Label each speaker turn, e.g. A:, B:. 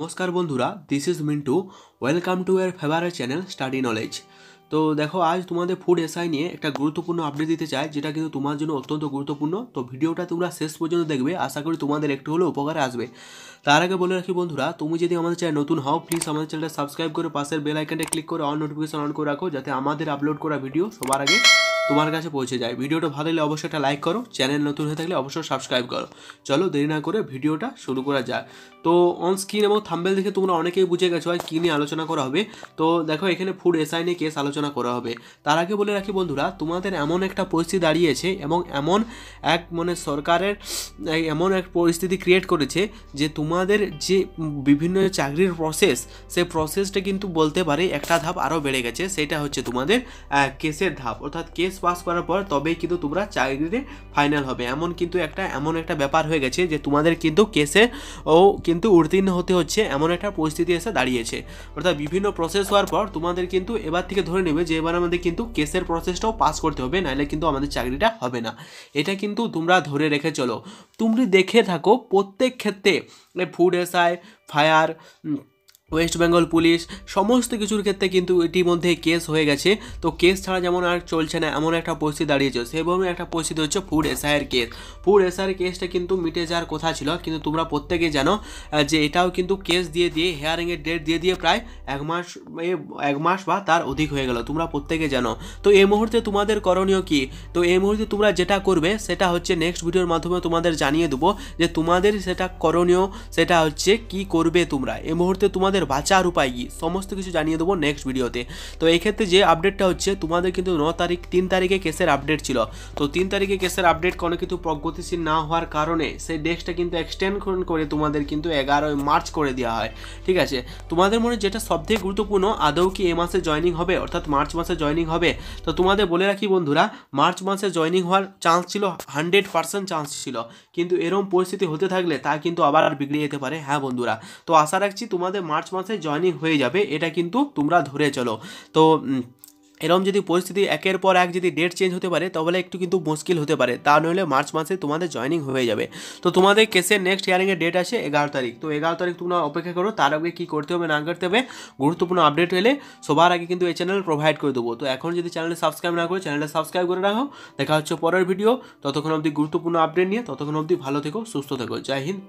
A: নমস্কার বন্ধুরা this is Mintu welcome to your favourite channel study knowledge তো দেখো আজ তোমাদের ফুড এসআই নিয়ে একটা গুরুত্বপূর্ণ আপডেট দিতে চাই যেটা কিন্তু তোমার জন্য অত্যন্ত গুরুত্বপূর্ণ তো ভিডিওটা তোমরা শেষ পর্যন্ত দেখবে আশা করি তোমাদের একটু হলেও উপকারে আসবে তার আগে বলে রাখি বন্ধুরা তুমি যদি আমাদের চ্যানেল নতুন হও প্লিজ আমাদের চ্যানেলটা সাবস্ক্রাইব করে পাশের বেল আইকনটা ক্লিক করে অল নোটিফিকেশন অন করে রাখো যাতে আমাদের আপলোড করা ভিডিও সবার আগে তোমার কাছে পৌঁছে যায় ভিডিওটা ভালো লাগলে অবশ্যই একটা লাইক করো চ্যানেল নতুন হয়ে থাকলে অবশ্যই সাবস্ক্রাইব করো চলো দেরি না করে ভিডিওটা শুরু করা যাক তো অন স্ক্রিন এবং থাম্বেল দেখে তোমরা অনেকেই বুঝে গেছো আর কী নিয়ে আলোচনা করা হবে তো দেখো এখানে ফুড এসআই নিয়ে কেস আলোচনা করা হবে তার আগে বলে রাখি বন্ধুরা তোমাদের এমন একটা পরিস্থিতি দাঁড়িয়েছে এবং এমন এক মানে সরকারের এমন এক পরিস্থিতি ক্রিয়েট করেছে যে তোমাদের যে বিভিন্ন চাকরির প্রসেস সেই প্রসেসটা কিন্তু বলতে পারে একটা ধাপ আরও বেড়ে গেছে সেটা হচ্ছে তোমাদের কেসের ধাপ অর্থাৎ কেস পাস করার পর তবেই কিন্তু তোমরা চাকরিতে ফাইনাল হবে এমন কিন্তু একটা এমন একটা ব্যাপার হয়ে গেছে যে তোমাদের কিন্তু কেসে ও কিন্তু উত্তীর্ণ হতে হচ্ছে এমন একটা পরিস্থিতি এসে দাঁড়িয়েছে অর্থাৎ বিভিন্ন প্রসেস হওয়ার পর তোমাদের কিন্তু এবার থেকে ধরে নেবে যে এবার আমাদের কিন্তু কেসের প্রসেসটাও পাস করতে হবে নাহলে কিন্তু আমাদের চাকরিটা হবে না এটা কিন্তু তোমরা ধরে রেখে চলো তুমি দেখে থাকো প্রত্যেক ক্ষেত্রে food SI fire West Bengal police সমস্ত কিছুর ক্ষেত্রে কিন্তু ইতিমধ্যে কেস হয়ে গেছে তো কেস ছাড়া যেমন আর চলছে না এমন একটা পরিস্থিতি দাঁড়িয়েছে সেভাবে একটা পরিস্থিতি হচ্ছে ফুড এসআইয়ের কেস ফুড এসআইয়ের কেসটা কিন্তু মিটে যাওয়ার কথা ছিল কিন্তু তোমরা প্রত্যেকেই জানো যে এটাও কিন্তু কেস দিয়ে দিয়ে হেয়ারিংয়ের ডেট দিয়ে দিয়ে প্রায় এক মাস এক মাস বা তার অধিক হয়ে গেল তোমরা প্রত্যেকে জানো তো এই মুহূর্তে তোমাদের করণীয় কি তো এই মুহূর্তে তোমরা যেটা করবে সেটা হচ্ছে নেক্সট ভিডিওর মাধ্যমে তোমাদের জানিয়ে দেবো যে তোমাদের সেটা করণীয় সেটা হচ্ছে কি করবে তোমরা এই মুহূর্তে তোমাদের তোমাদের বাঁচার উপায় কী সমস্ত কিছু জানিয়ে দেবো নেক্সট ভিডিওতে তো এই ক্ষেত্রে যে আপডেটটা হচ্ছে তোমাদের কিন্তু ন তারিখ তিন তারিখে কেসের আপডেট ছিল তো তিন তারিখে কেসের আপডেট কোনো কিন্তু প্রগতিশীল না হওয়ার কারণে সেই ডেস্কটা কিন্তু এক্সটেন্ড করে তোমাদের কিন্তু এগারোই মার্চ করে দেওয়া হয় ঠিক আছে তোমাদের মনে যেটা সবথেকে গুরুত্বপূর্ণ আদৌ কি এ মাসে জয়নিং হবে অর্থাৎ মার্চ মাসে জয়নিং হবে তো তোমাদের বলে রাখি বন্ধুরা মার্চ মাসে জয়নিং হওয়ার চান্স ছিল হান্ড্রেড পার্সেন্ট চান্স ছিল কিন্তু এরম পরিস্থিতি হতে থাকলে তা কিন্তু আবার আর বিগড়ে যেতে পারে হ্যাঁ বন্ধুরা তো আশা রাখছি তোমাদের মার্চ মার্চ মাসে জয়নিং হয়ে যাবে এটা কিন্তু তোমরা ধরে চলো তো এরকম যদি পরিস্থিতি একের পর এক যদি ডেট চেঞ্জ হতে পারে তাহলে একটু কিন্তু মুশকিল হতে পারে তা নইলে মার্চ মাসে তোমাদের জয়নিং হয়ে যাবে তো তোমাদের কেসের নেক্সট হিয়ারিংয়ের ডেট আছে এগারো তারিখ তো এগারো তারিখ তোমরা অপেক্ষা করো তার আগে কী করতে হবে না করতে হবে গুরুত্বপূর্ণ আপডেট হলে সবার আগে কিন্তু এই চ্যানেল প্রোভাইড করে দেবো তো এখন যদি চ্যানেলে সাবস্ক্রাইব না করো চ্যানেলটা সাবস্ক্রাইব করে রাখো দেখা হচ্ছে পরের ভিডিও ততক্ষণ অবধি গুরুত্বপূর্ণ আপডেট নিয়ে ততক্ষণ অবধি ভালো থেকো সুস্থ থেকো জয় হিন্দ